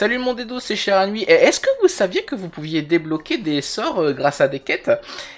Salut mon monde c'est cher à nuit. Est-ce que vous saviez que vous pouviez débloquer des sorts euh, grâce à des quêtes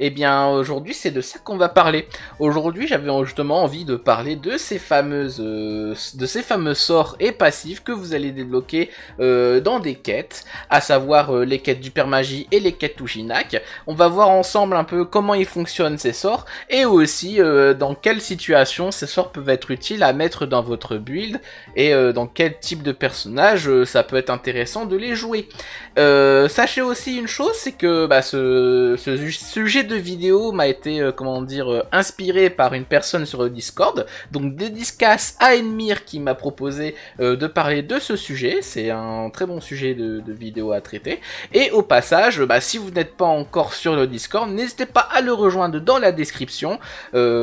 Eh bien aujourd'hui c'est de ça qu'on va parler. Aujourd'hui j'avais justement envie de parler de ces fameuses euh, de ces fameux sorts et passifs que vous allez débloquer euh, dans des quêtes, à savoir les quêtes d'Hypermagie et les quêtes Tushinak. On va voir ensemble un peu comment ils fonctionnent ces sorts et aussi dans quelles situations ces sorts peuvent être utiles à mettre dans votre build et dans quel type de personnage ça peut être intéressant intéressant de les jouer. Euh, sachez aussi une chose, c'est que bah, ce, sujet de vidéo m'a été, euh, comment dire, euh, inspiré par une personne sur le Discord. Donc dédicace à Enmir qui m'a proposé de parler de ce sujet. C'est un très bon sujet de, vidéo à traiter. Et au passage, bah, si vous n'êtes pas encore sur le Discord, n'hésitez pas à le rejoindre dans la description.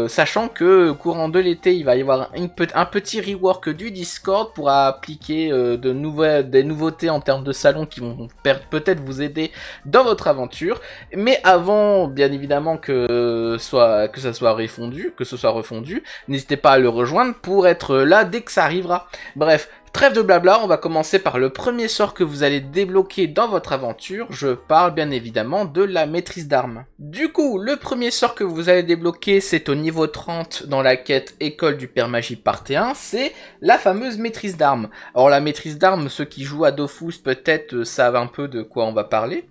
sachant que courant de l'été, il va y avoir un, un petit rework du Discord pour appliquer de nouvelles, des nouveaux en termes de salon qui vont peut-être vous aider dans votre aventure. Mais avant, bien évidemment, que, soit, que ça soit refondu, que ce soit refondu, n'hésitez pas à le rejoindre pour être là dès que ça arrivera. Bref, Trêve de blabla, on va commencer par le premier sort que vous allez débloquer dans votre aventure. Je parle bien évidemment de la maîtrise d'armes. Du coup, le premier sort que vous allez débloquer, c'est au niveau 30 dans la quête École du Père Magie partie 1, c'est la fameuse maîtrise d'armes. Alors la maîtrise d'armes, ceux qui jouent à Dofus peut-être euh, savent un peu de quoi on va parler.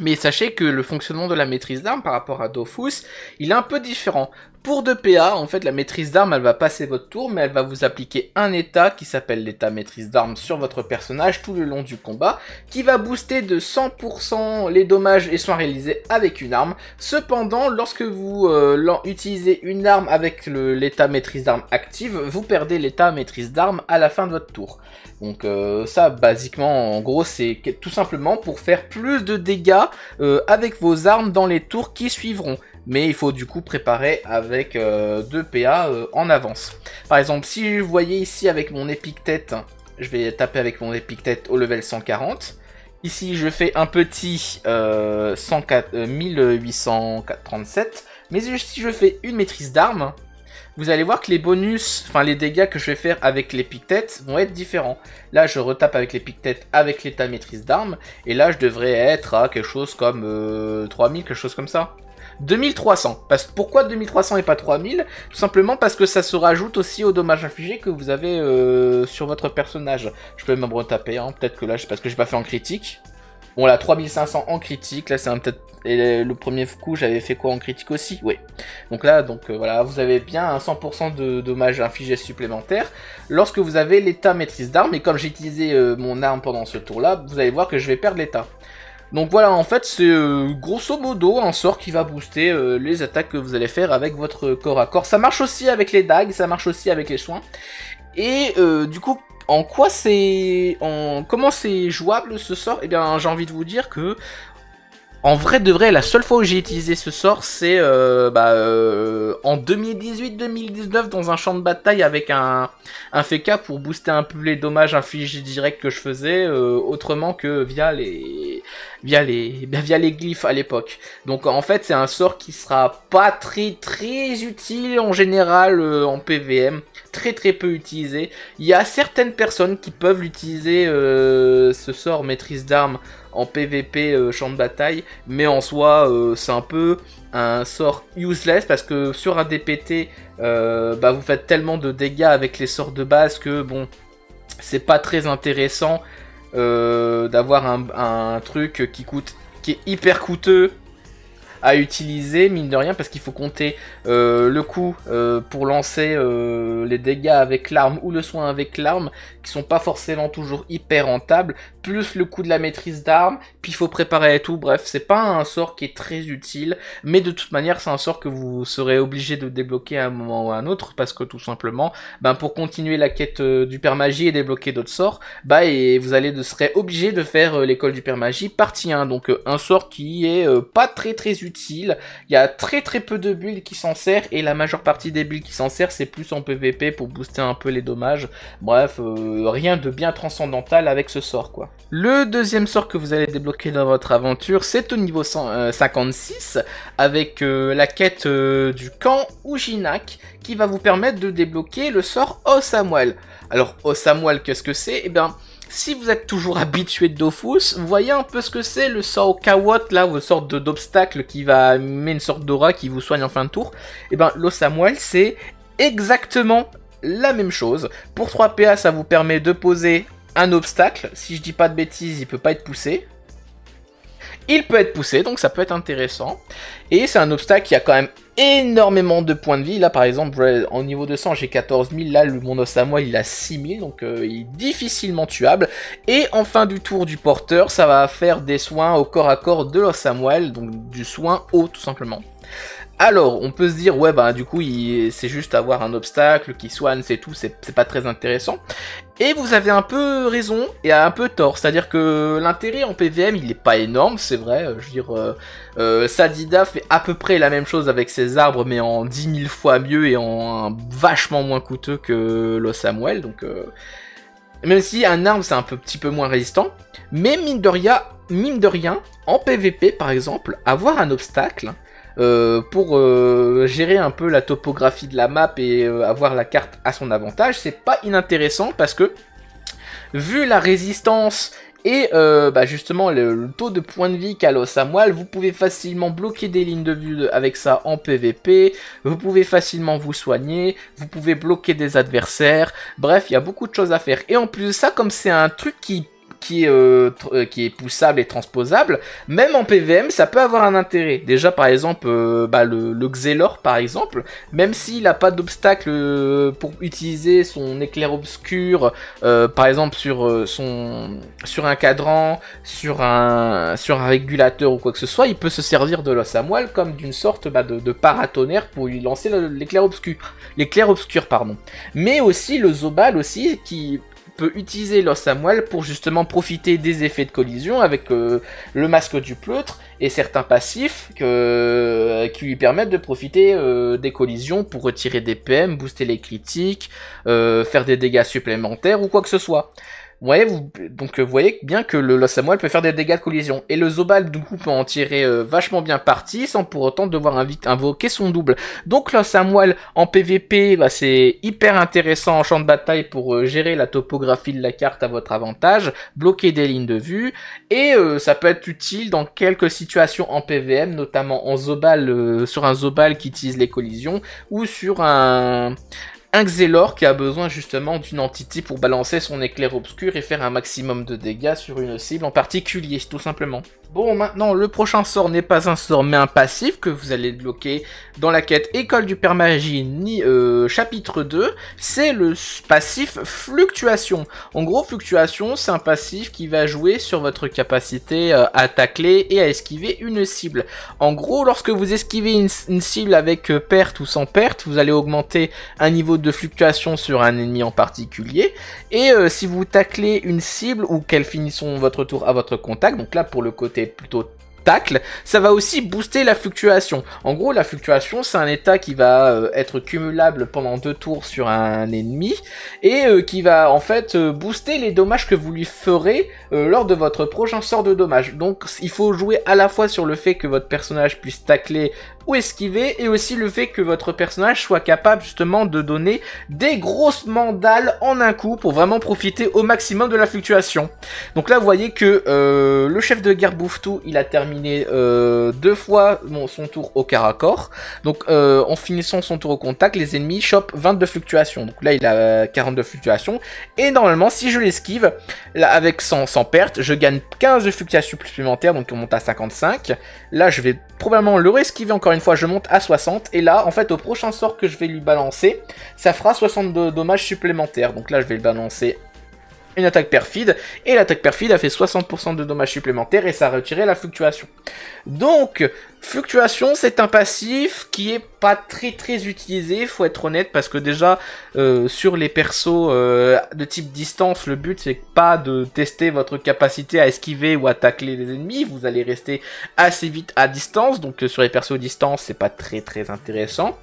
Mais sachez que le fonctionnement de la maîtrise d'armes par rapport à Dofus, il est un peu différent. Pour 2PA, en fait, la maîtrise d'armes, elle va passer votre tour, mais elle va vous appliquer un état qui s'appelle l'état maîtrise d'armes sur votre personnage tout le long du combat, qui va booster de 100% les dommages et soins réalisés avec une arme. Cependant, lorsque vous euh, utilisez une arme avec l'état maîtrise d'armes active, vous perdez l'état maîtrise d'armes à la fin de votre tour. Donc euh, ça, basiquement, en gros, c'est tout simplement pour faire plus de dégâts euh, avec vos armes dans les tours qui suivront mais il faut du coup préparer avec euh, deux PA euh, en avance. Par exemple, si vous voyez ici avec mon tête, je vais taper avec mon tête au level 140. Ici, je fais un petit 1837, euh, mais si je fais une maîtrise d'armes, vous allez voir que les bonus, enfin les dégâts que je vais faire avec les pick vont être différents. Là, je retape avec les pick avec l'état maîtrise d'armes, et là, je devrais être à quelque chose comme 3000, euh, quelque chose comme ça. 2300. Parce, pourquoi 2300 et pas 3000 Tout simplement parce que ça se rajoute aussi au dommages infligés que vous avez euh, sur votre personnage. Je peux même retaper, hein. peut-être que là, parce que j'ai pas fait en critique. Bon, là, 3500 en critique. Là, c'est un peut-être. le premier coup, j'avais fait quoi en critique aussi Oui. Donc là, donc euh, voilà, vous avez bien un 100% de dommages infligés supplémentaire. lorsque vous avez l'état maîtrise d'armes, Et comme j'ai utilisé euh, mon arme pendant ce tour-là, vous allez voir que je vais perdre l'état. Donc voilà, en fait, c'est euh, grosso modo un sort qui va booster les attaques que vous allez faire avec votre corps à corps. Ça marche aussi avec les dagues, ça marche aussi avec les soins. Et du coup, en quoi c'est. Comment c'est jouable ce sort Eh bien, j'ai envie de vous dire que. En vrai de vrai, la seule fois où j'ai utilisé ce sort, c'est euh, bah, euh en 2018-2019 dans un champ de bataille avec un, un FK pour booster un peu les dommages infligés directs que je faisais, euh, autrement que via les, via les, via les glyphes à l'époque. Donc en fait c'est un sort qui sera pas très très utile en général euh, en PVM, très très peu utilisé. Il y a certaines personnes qui peuvent l'utiliser euh, ce sort maîtrise d'armes en PVP euh, champ de bataille, mais en soi c'est un peu un sort useless parce que sur un DPT bah, vous faites tellement de dégâts avec les sorts de base que bon c'est pas très intéressant euh, d'avoir un, truc qui coûte qui est hyper coûteux à utiliser, mine de rien, parce qu'il faut compter euh, le coût euh, pour lancer euh, les dégâts avec l'arme ou le soin avec l'arme, qui sont pas forcément toujours hyper rentables, plus le coût de la maîtrise d'arme puis il faut préparer et tout, bref, c'est pas un sort qui est très utile, mais de toute manière, c'est un sort que vous serez obligé de débloquer à un moment ou à un autre, parce que tout simplement, ben, pour continuer la quête du père magie et débloquer d'autres sorts, bah, et vous allez de, serez obligé de faire l'école du père magie partie 1, donc un sort qui est pas très très utile il y a très très peu de builds qui s'en sert et la majeure partie des builds qui s'en sert c'est plus en PVP pour booster un peu les dommages. Bref, euh, rien de bien transcendantal avec ce sort quoi. Le deuxième sort que vous allez débloquer dans votre aventure c'est au niveau 56 euh, avec euh, la quête du camp Uginak qui va vous permettre de débloquer le sort Osamuel. Alors Osamuel qu'est-ce que c'est Eh bien si vous êtes toujours habitué de Dofus, voyez un peu ce que c'est le sort Kawot, là, une sorte d'obstacle qui va mettre une sorte d'aura qui vous soigne en fin de tour. Et eh ben, l'Osamuel, c'est exactement la même chose. Pour 3 PA, ça vous permet de poser un obstacle. Si je dis pas de bêtises, il peut pas être poussé. Il peut être poussé, donc ça peut être intéressant. Et c'est un obstacle qui a quand même énormément de points de vie. Là, par exemple, en niveau 200, j'ai 14 000. Là, le, mon os il a 6 000. Donc, euh, il est difficilement tuable. Et en fin du tour du porteur, ça va faire des soins au corps à corps de l'os Donc, du soin haut, tout simplement. Alors, on peut se dire, ouais, bah du coup, c'est juste avoir un obstacle qui soigne, c'est tout, c'est pas très intéressant. Et vous avez un peu raison et un peu tort, c'est-à-dire que l'intérêt en PVM, il n'est pas énorme, c'est vrai. Euh, je veux dire, euh, euh, Sadida fait à peu près la même chose avec ses arbres, mais en 10 000 fois mieux et en vachement moins coûteux que Los Samuel, donc... même si un arbre c'est un peu, petit peu moins résistant, mais mine mine de rien, en PVP par exemple, avoir un obstacle, euh, pour euh, gérer un peu la topographie de la map et euh, avoir la carte à son avantage, c'est pas inintéressant parce que vu la résistance et bah, justement le, taux de points de vie qu'a l'os à moelle, vous pouvez facilement bloquer des lignes de vue avec ça en PvP, vous pouvez facilement vous soigner, vous pouvez bloquer des adversaires, bref il y a beaucoup de choses à faire. Et en plus de ça, comme c'est un truc qui euh, euh, qui est, poussable et transposable, même en PVM, ça peut avoir un intérêt. Déjà, par exemple, euh, bah, le, Xelor, par exemple, même s'il n'a pas d'obstacle pour utiliser son éclair obscur, par exemple sur, son, sur un cadran, sur un, sur un régulateur ou quoi que ce soit, il peut se servir de l'os à moelle comme d'une sorte bah, de, de, paratonnerre pour lui lancer l'éclair obscur. L'éclair obscur, pardon. Mais aussi le Zobal aussi, qui peut utiliser leur moelle pour justement profiter des effets de collision avec euh, le masque du pleutre et certains passifs que, euh, qui lui permettent de profiter euh, des collisions pour retirer des PM, booster les critiques, faire des dégâts supplémentaires ou quoi que ce soit. Vous voyez, vous, donc vous euh, voyez bien que le, le peut faire des dégâts de collision. Et le Zobal, du coup, peut en tirer euh, vachement bien parti, sans pour autant devoir invoquer son double. Donc le en PvP, bah, c'est hyper intéressant en champ de bataille pour euh, gérer la topographie de la carte à votre avantage, bloquer des lignes de vue, et ça peut être utile dans quelques situations en PvM, notamment en Zobal, sur un Zobal qui utilise les collisions, ou sur un, un Xelor qui a besoin justement d'une entité pour balancer son éclair obscur et faire un maximum de dégâts sur une cible en particulier, tout simplement. Bon, maintenant, le prochain sort n'est pas un sort, mais un passif que vous allez bloquer dans la quête École du Permagie ni, euh, chapitre 2. C'est le passif Fluctuation. En gros, Fluctuation, c'est un passif qui va jouer sur votre capacité euh, à tacler et à esquiver une cible. En gros, lorsque vous esquivez une, cible avec euh, perte ou sans perte, vous allez augmenter un niveau de de fluctuation sur un ennemi en particulier. Et euh, si vous taclez une cible ou qu'elle finisse votre tour à votre contact, donc là pour le côté plutôt tacle, ça va aussi booster la fluctuation. En gros, la fluctuation, c'est un état qui va euh, être cumulable pendant deux tours sur un ennemi et euh, qui va en fait booster les dommages que vous lui ferez lors de votre prochain sort de dommages. Donc, il faut jouer à la fois sur le fait que votre personnage puisse tacler ou esquiver, et aussi le fait que votre personnage soit capable justement de donner des grosses mandales en un coup pour vraiment profiter au maximum de la fluctuation. Donc là vous voyez que euh, le chef de guerre Bouftou il a terminé euh, deux fois son tour au car à corps. Donc euh, en finissant son tour au contact, les ennemis chopent 22 fluctuations. Donc là il a 42 fluctuations. Et normalement si je l'esquive, là avec 100, sans pertes, je gagne 15 fluctuations supplémentaires, donc on monte à 55. Là je vais probablement le réesquiver encore une fois, je monte à 60. Et là, en fait, au prochain sort que je vais lui balancer, ça fera 62 dommages supplémentaires. Donc là, je vais le balancer une attaque perfide, et l'attaque perfide a fait 60% de dommages supplémentaires et ça a retiré la fluctuation. Donc, fluctuation, c'est un passif qui est pas très très utilisé, faut être honnête, parce que déjà, euh, sur les persos euh, de type distance, le but c'est pas de tester votre capacité à esquiver ou à tacler les ennemis, vous allez rester assez vite à distance, donc euh, sur les persos distance, c'est pas très très intéressant.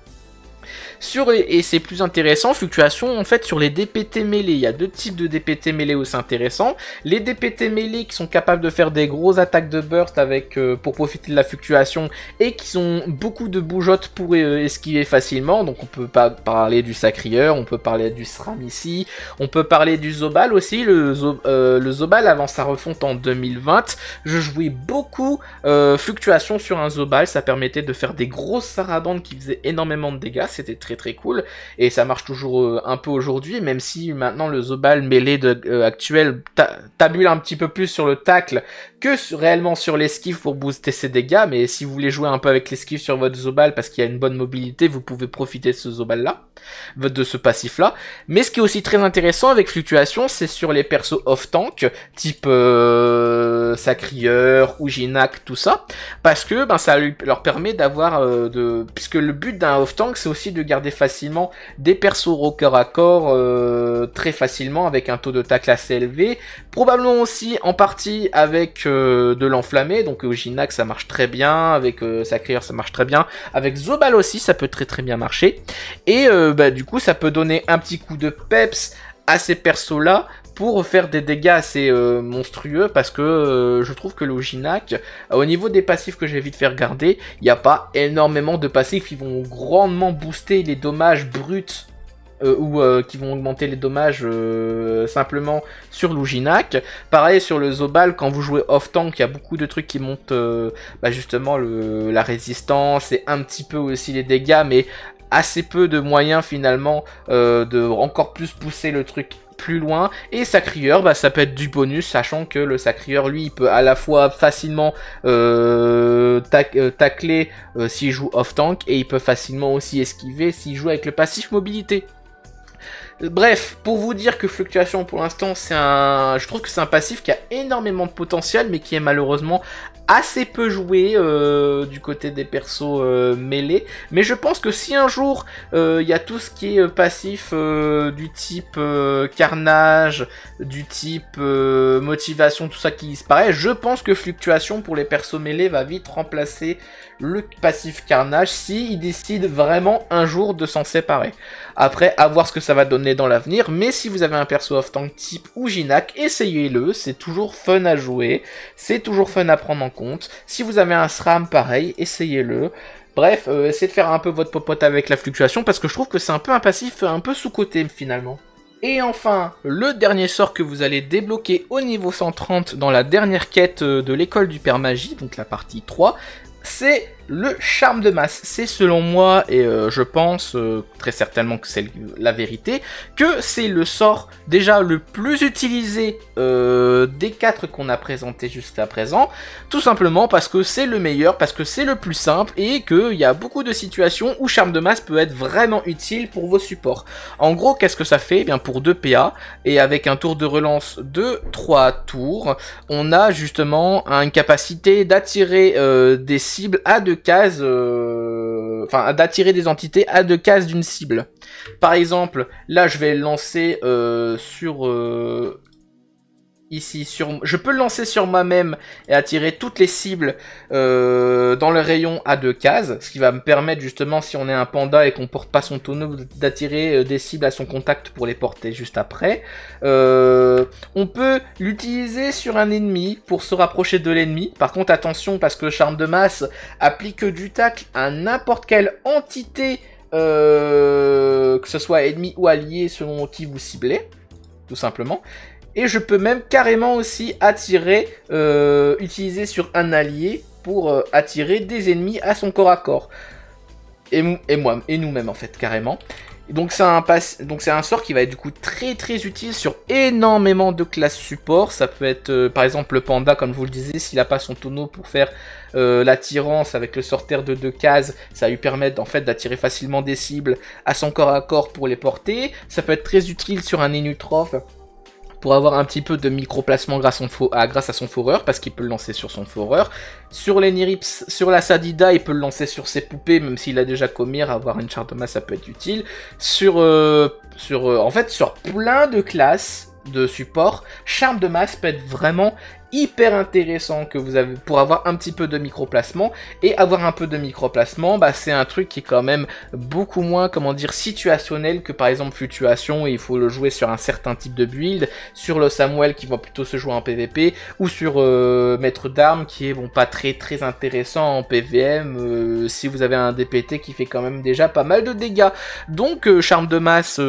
Sur et c'est plus intéressant, fluctuation en fait sur les DPT mêlés. Il y a deux types de DPT mêlés c'est intéressant, Les DPT mêlés qui sont capables de faire des grosses attaques de burst avec euh, pour profiter de la fluctuation et qui ont beaucoup de boujottes pour euh, esquiver facilement. Donc on peut pas parler du Sacrieur, on peut parler du SRAM ici, on peut parler du Zobal aussi. Le, euh, le Zobal avant sa refonte en 2020, je jouais beaucoup fluctuation sur un Zobal. Ça permettait de faire des grosses sarabandes qui faisaient énormément de dégâts. C'était très très cool. Et ça marche toujours euh, un peu aujourd'hui, même si maintenant le Zobal mêlé de, euh, actuel tabule un petit peu plus sur le tackle que réellement sur l'esquive pour booster ses dégâts. Mais si vous voulez jouer un peu avec l'esquive sur votre Zobal parce qu'il y a une bonne mobilité, vous pouvez profiter de ce Zobal là, de ce passif là. Mais ce qui est aussi très intéressant avec Fluctuation, c'est sur les persos off-tank, type euh, Sacrieur, Ujinak, tout ça, parce que ben, ça leur permet d'avoir de... Puisque le but d'un off-tank, c'est aussi de garder facilement des persos au corps à corps euh, très facilement avec un taux de tacle assez élevé. Probablement aussi en partie avec euh, de l'enflammé, donc Ojinac ça marche très bien, avec euh, sa ça marche très bien, avec Zobal aussi ça peut très très bien marcher. Et bah, du coup ça peut donner un petit coup de peps à ces persos-là pour faire des dégâts assez euh, monstrueux parce que euh, je trouve que le au niveau des passifs que j'ai vite fait regarder, il n'y a pas énormément de passifs qui vont grandement booster les dommages bruts euh, ou qui vont augmenter les dommages simplement sur l'Ouginac. Pareil sur le Zobal, quand vous jouez off-tank, il y a beaucoup de trucs qui montent bah, justement la résistance et un petit peu aussi les dégâts, mais assez peu de moyens finalement euh, de encore plus pousser le truc plus loin. Et sacrieur, bah, ça peut être du bonus, sachant que le sacrieur, lui, il peut à la fois facilement euh, euh, tacler s'il joue off-tank, et il peut facilement aussi esquiver s'il joue avec le passif mobilité. Bref, pour vous dire que Fluctuation pour l'instant c'est un... Je trouve que c'est un passif qui a énormément de potentiel mais qui est malheureusement assez peu joué euh, du côté des persos euh, mêlés. Mais je pense que si un jour il euh, y a tout ce qui est passif du type carnage, du type motivation, tout ça qui disparaît, je pense que fluctuation pour les persos mêlés va vite remplacer le passif carnage si décident vraiment un jour de s'en séparer. Après, à voir ce que ça va donner dans l'avenir, mais si vous avez un perso off-tank type ou essayez-le, c'est toujours fun à jouer, c'est toujours fun à prendre en compte si vous avez un SRAM, pareil, essayez-le. Bref, euh, essayez de faire un peu votre popote avec la fluctuation, parce que je trouve que c'est un peu un passif euh, un peu sous-côté finalement. Et enfin, le dernier sort que vous allez débloquer au niveau 130 dans la dernière quête euh, de l'école du Père Magie, donc la partie 3, c'est le charme de masse. C'est selon moi, et euh, je pense euh, très certainement que c'est la vérité, que c'est le sort déjà le plus utilisé euh, des quatre qu'on a présentés jusqu'à présent, tout simplement parce que c'est le meilleur, parce que c'est le plus simple, et qu'il y a beaucoup de situations où charme de masse peut être vraiment utile pour vos supports. En gros, qu'est-ce que ça fait eh bien Pour 2 PA, et avec un tour de relance de 3 tours, on a justement une capacité d'attirer des cibles à 2 cases, euh, enfin d'attirer des entités à deux cases d'une cible. Par exemple, là je vais lancer euh, sur euh, ici sur je peux le lancer sur moi-même et attirer toutes les cibles euh, dans le rayon à deux cases ce qui va me permettre justement si on est un panda et qu'on porte pas son tonneau d'attirer euh, des cibles à son contact pour les porter juste après euh, on peut l'utiliser sur un ennemi pour se rapprocher de l'ennemi par contre attention parce que charme de masse applique du tacle à n'importe quelle entité que ce soit ennemi ou allié selon qui vous ciblez tout simplement et je peux même carrément aussi attirer, euh, utiliser sur un allié pour euh, attirer des ennemis à son corps à corps. Et, et moi, et nous-mêmes en fait, carrément. Donc c'est un sort qui va être du coup très très utile sur énormément de classes support. Ça peut être euh, par exemple le panda comme vous le disiez s'il a pas son tonneau pour faire l'attirance avec le terre de deux cases, ça va lui permettre fait d'attirer facilement des cibles à son corps à corps pour les porter. Ça peut être très utile sur un Inutroph pour avoir un petit peu de microplacement grâce, à, grâce à son foreur, parce qu'il peut le lancer sur son foreur. Sur les Nirips, sur la Sadida, il peut le lancer sur ses poupées, même s'il a déjà commis, avoir une charte de masse, ça peut être utile. Sur, euh, sur, euh, en fait, sur plein de classes de support, charme de masse peut être vraiment hyper intéressant que vous avez pour avoir un petit peu de microplacement et avoir un peu de microplacement bah c'est un truc qui est quand même beaucoup moins comment dire situationnel que par exemple fluctuation et il faut le jouer sur un certain type de build sur le Samuel qui va plutôt se jouer en PVP ou sur euh, maître d'armes qui est bon pas très très intéressant en PVM euh, si vous avez un DPT qui fait quand même déjà pas mal de dégâts donc euh, charme de masse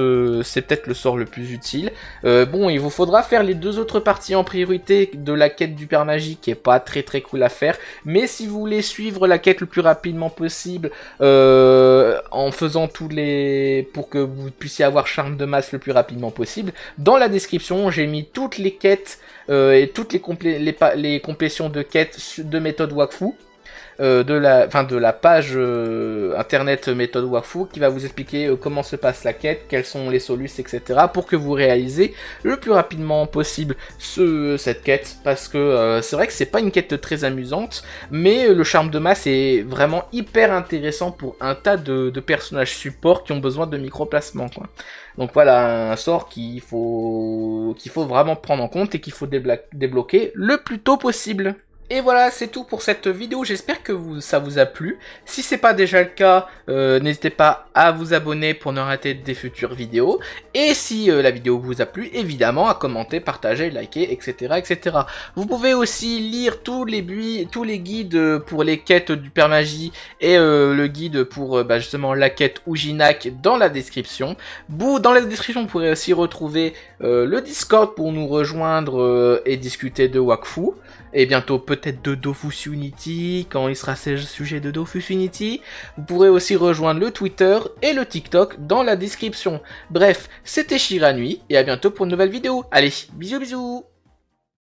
c'est peut-être le sort le plus utile bon il vous faudra faire les deux autres parties en priorité de la quête du père magique qui est pas très très cool à faire. Mais si vous voulez suivre la quête le plus rapidement possible, euh, en faisant tous les... pour que vous puissiez avoir charme de masse le plus rapidement possible, dans la description j'ai mis toutes les quêtes euh, et toutes les, les complétions de quêtes de méthode Wakfu. Euh, de, la, fin, de la page euh, internet méthode Wafu qui va vous expliquer euh, comment se passe la quête, quels sont les solutions, etc. pour que vous réalisez le plus rapidement possible ce, cette quête parce que c'est vrai que c'est pas une quête très amusante, mais le charme de masse est vraiment hyper intéressant pour un tas de, personnages supports qui ont besoin de micro Quoi. Donc voilà un sort qu'il faut, qu'il faut vraiment prendre en compte et qu'il faut débloquer le plus tôt possible. Et voilà, c'est tout pour cette vidéo. J'espère que vous, ça vous a plu. Si c'est pas déjà le cas, euh, n'hésitez pas à vous abonner pour ne rater des futures vidéos. Et si euh, la vidéo vous a plu, évidemment, à commenter, partager, liker, etc., etc. Vous pouvez aussi lire tous les, tous les guides pour les quêtes du Père Magie et euh, le guide pour bah, justement la quête Ujinak dans la description. Dans la description, vous pourrez aussi retrouver le Discord pour nous rejoindre et discuter de Wakfu et bientôt peut-être de Dofus Unity, quand il sera sujet de Dofus Unity. Vous pourrez aussi rejoindre le Twitter et le TikTok dans la description. Bref, c'était Shira Nuit, et à bientôt pour une nouvelle vidéo. Allez, bisous bisous